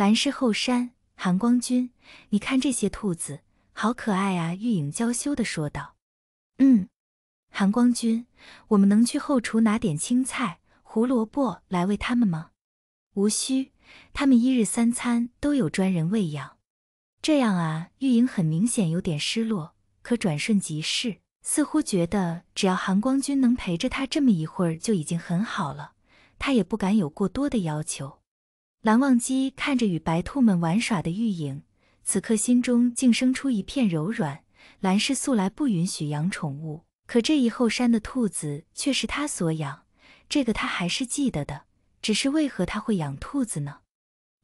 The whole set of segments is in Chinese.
兰氏后山，韩光君，你看这些兔子好可爱啊！玉影娇羞地说道。嗯，韩光君，我们能去后厨拿点青菜、胡萝卜来喂它们吗？无需，他们一日三餐都有专人喂养。这样啊，玉影很明显有点失落，可转瞬即逝，似乎觉得只要韩光君能陪着她这么一会儿就已经很好了，他也不敢有过多的要求。蓝忘机看着与白兔们玩耍的玉影，此刻心中竟生出一片柔软。蓝氏素来不允许养宠物，可这一后山的兔子却是他所养，这个他还是记得的。只是为何他会养兔子呢？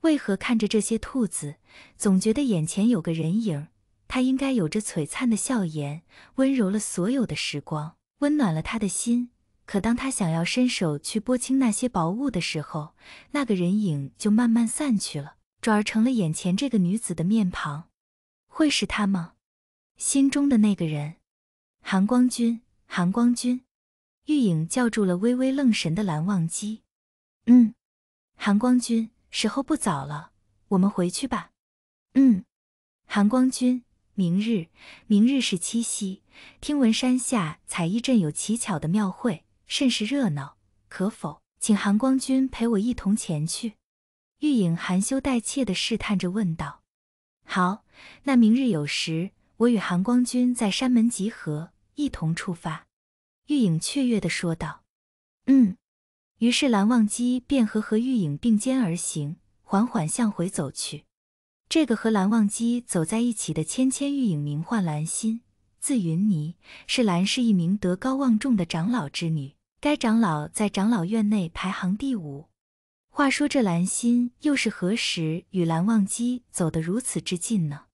为何看着这些兔子，总觉得眼前有个人影？他应该有着璀璨的笑颜，温柔了所有的时光，温暖了他的心。可当他想要伸手去拨清那些薄雾的时候，那个人影就慢慢散去了，转而成了眼前这个女子的面庞。会是她吗？心中的那个人，韩光君，韩光君，玉影叫住了微微愣神的蓝忘机。嗯，韩光君，时候不早了，我们回去吧。嗯，韩光君，明日，明日是七夕，听闻山下采一阵有奇巧的庙会。甚是热闹，可否请韩光君陪我一同前去？玉影含羞带怯的试探着问道。好，那明日有时，我与韩光君在山门集合，一同出发。玉影雀跃的说道。嗯。于是蓝忘机便和和玉影并肩而行，缓缓向回走去。这个和蓝忘机走在一起的芊芊玉影，名唤蓝心，字云霓，是蓝氏一名德高望重的长老之女。该长老在长老院内排行第五。话说这蓝心又是何时与蓝忘机走得如此之近呢？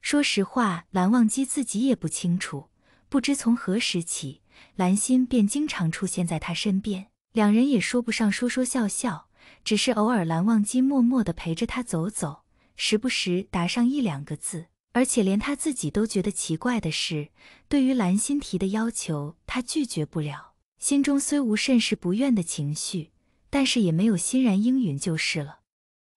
说实话，蓝忘机自己也不清楚。不知从何时起，蓝心便经常出现在他身边，两人也说不上说说笑笑，只是偶尔蓝忘机默默地陪着他走走，时不时答上一两个字。而且连他自己都觉得奇怪的是，对于蓝心提的要求，他拒绝不了。心中虽无甚是不愿的情绪，但是也没有欣然应允就是了。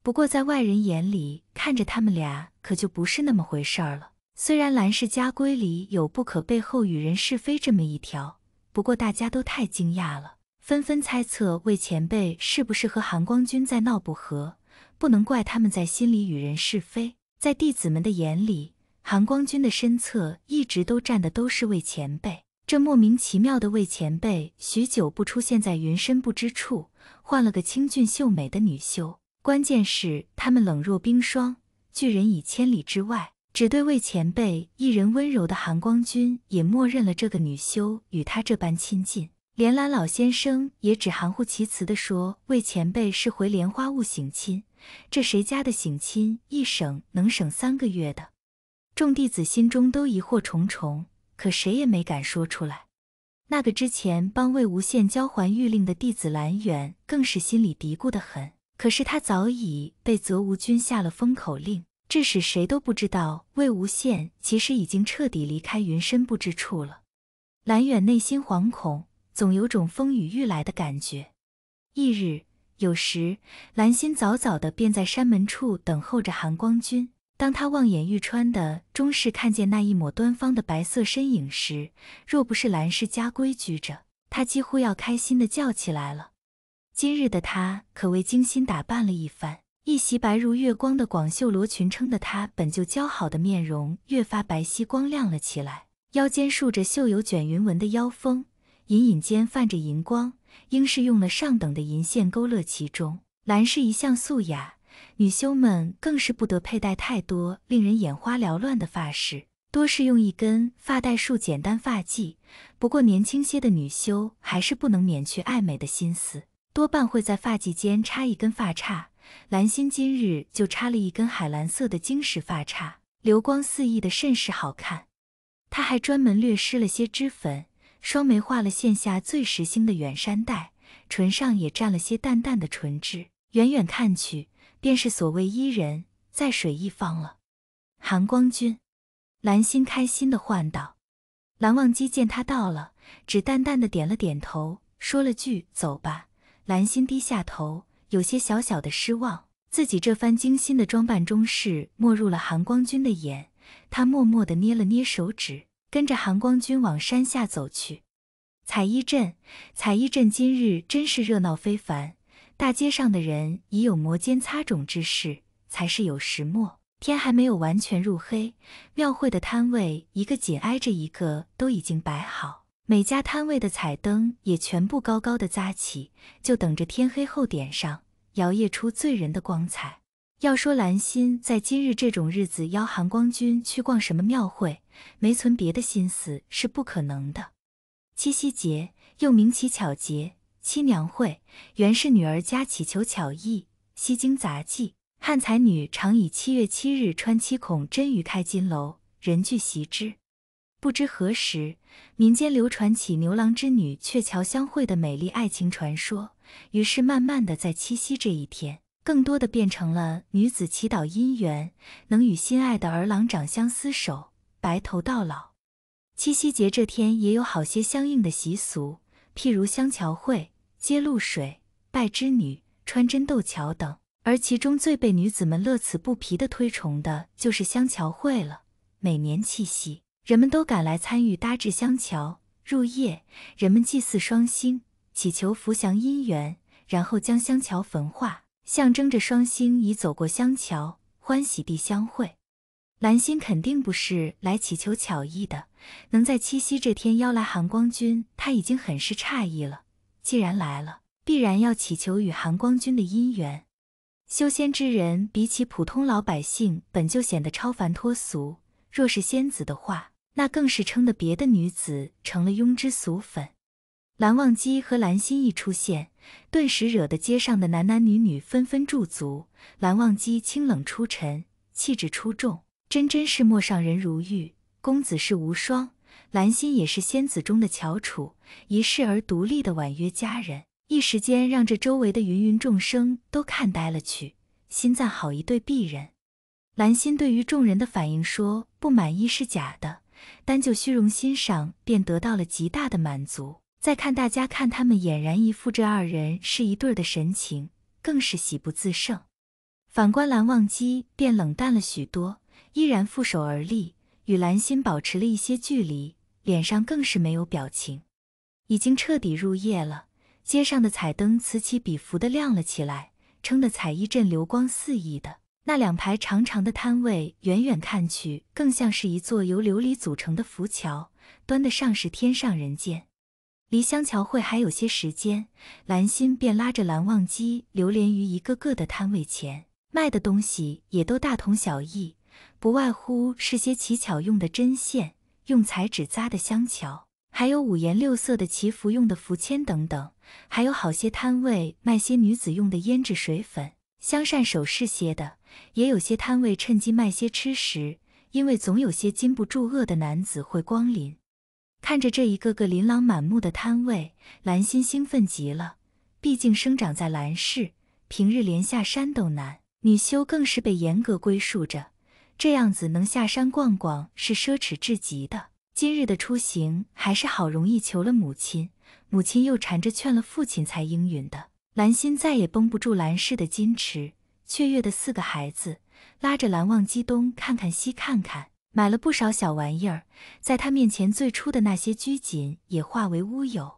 不过在外人眼里看着他们俩，可就不是那么回事儿了。虽然兰氏家规里有不可背后与人是非这么一条，不过大家都太惊讶了，纷纷猜测魏前辈是不是和韩光君在闹不和。不能怪他们在心里与人是非，在弟子们的眼里，韩光君的身侧一直都站的都是魏前辈。这莫名其妙的魏前辈许久不出现在云深不知处，换了个清俊秀美的女修。关键是他们冷若冰霜，拒人以千里之外，只对魏前辈一人温柔的含光君也默认了这个女修与他这般亲近。连兰老先生也只含糊其辞地说魏前辈是回莲花坞省亲，这谁家的省亲一省能省三个月的？众弟子心中都疑惑重重。可谁也没敢说出来。那个之前帮魏无羡交还玉令的弟子蓝远，更是心里嘀咕的很。可是他早已被泽无君下了封口令，致使谁都不知道魏无羡其实已经彻底离开云深不知处了。蓝远内心惶恐，总有种风雨欲来的感觉。翌日，酉时，蓝心早早的便在山门处等候着含光君。当他望眼欲穿的终是看见那一抹端方的白色身影时，若不是兰氏家规矩着，他几乎要开心的叫起来了。今日的他可谓精心打扮了一番，一袭白如月光的广袖罗裙，撑得他本就姣好的面容越发白皙光亮了起来。腰间束着绣有卷云纹的腰封，隐隐间泛着银光，应是用了上等的银线勾勒其中。兰氏一向素雅。女修们更是不得佩戴太多令人眼花缭乱的发饰，多是用一根发带束简单发髻。不过年轻些的女修还是不能免去爱美的心思，多半会在发髻间插一根发叉。兰心今日就插了一根海蓝色的晶石发叉，流光四溢的甚是好看。她还专门略施了些脂粉，双眉画了线下最时兴的远山黛，唇上也蘸了些淡淡的唇脂，远远看去。便是所谓伊人在水一方了，含光君，蓝心开心的唤道。蓝忘机见他到了，只淡淡的点了点头，说了句走吧。蓝心低下头，有些小小的失望，自己这番精心的装扮终是没入了含光君的眼。他默默的捏了捏手指，跟着含光君往山下走去。彩衣镇，彩衣镇今日真是热闹非凡。大街上的人已有摩肩擦踵之势，才是有石磨。天还没有完全入黑，庙会的摊位一个紧挨着一个都已经摆好，每家摊位的彩灯也全部高高的扎起，就等着天黑后点上，摇曳出醉人的光彩。要说兰心在今日这种日子邀韩光君去逛什么庙会，没存别的心思是不可能的。七夕节又名乞巧节。七娘会原是女儿家乞求巧艺、吸精杂技，汉才女常以七月七日穿七孔针鱼开金楼，人俱习之。不知何时，民间流传起牛郎织女鹊桥相会的美丽爱情传说，于是慢慢的在七夕这一天，更多的变成了女子祈祷姻缘，能与心爱的儿郎长相厮守，白头到老。七夕节这天也有好些相应的习俗，譬如香桥会。接露水、拜织女、穿针斗桥等，而其中最被女子们乐此不疲的推崇的就是香桥会了。每年七夕，人们都赶来参与搭制香桥。入夜，人们祭祀双星，祈求福祥姻缘，然后将香桥焚化，象征着双星已走过香桥，欢喜地相会。兰心肯定不是来祈求巧艺的，能在七夕这天邀来含光君，他已经很是诧异了。既然来了，必然要祈求与含光君的姻缘。修仙之人比起普通老百姓，本就显得超凡脱俗。若是仙子的话，那更是称得别的女子成了庸脂俗粉。蓝忘机和蓝心一出现，顿时惹得街上的男男女女纷纷驻足。蓝忘机清冷出尘，气质出众，真真是陌上人如玉，公子世无双。兰心也是仙子中的翘楚，一世而独立的婉约佳人，一时间让这周围的芸芸众生都看呆了去，心赞好一对璧人。兰心对于众人的反应说不满意是假的，单就虚荣心上便得到了极大的满足。再看大家看他们俨然一副这二人是一对的神情，更是喜不自胜。反观蓝忘机便冷淡了许多，依然负手而立，与兰心保持了一些距离。脸上更是没有表情，已经彻底入夜了，街上的彩灯此起彼伏的亮了起来，撑得彩衣阵流光四溢的那两排长长的摊位，远远看去，更像是一座由琉璃组成的浮桥，端得上是天上人间。离香桥会还有些时间，蓝心便拉着蓝忘机流连于一个个的摊位前，卖的东西也都大同小异，不外乎是些乞巧用的针线。用彩纸扎的香桥，还有五颜六色的祈福用的符签等等，还有好些摊位卖些女子用的胭脂水粉、香扇首饰些的，也有些摊位趁机卖些吃食，因为总有些禁不住饿的男子会光临。看着这一个个琳琅满目的摊位，兰心兴奋极了。毕竟生长在兰氏，平日连下山都难，女修更是被严格归束着。这样子能下山逛逛是奢侈至极的。今日的出行还是好容易求了母亲，母亲又缠着劝了父亲才应允的。兰心再也绷不住兰氏的矜持，雀跃的四个孩子拉着兰忘机东看看西看看，买了不少小玩意儿，在他面前最初的那些拘谨也化为乌有。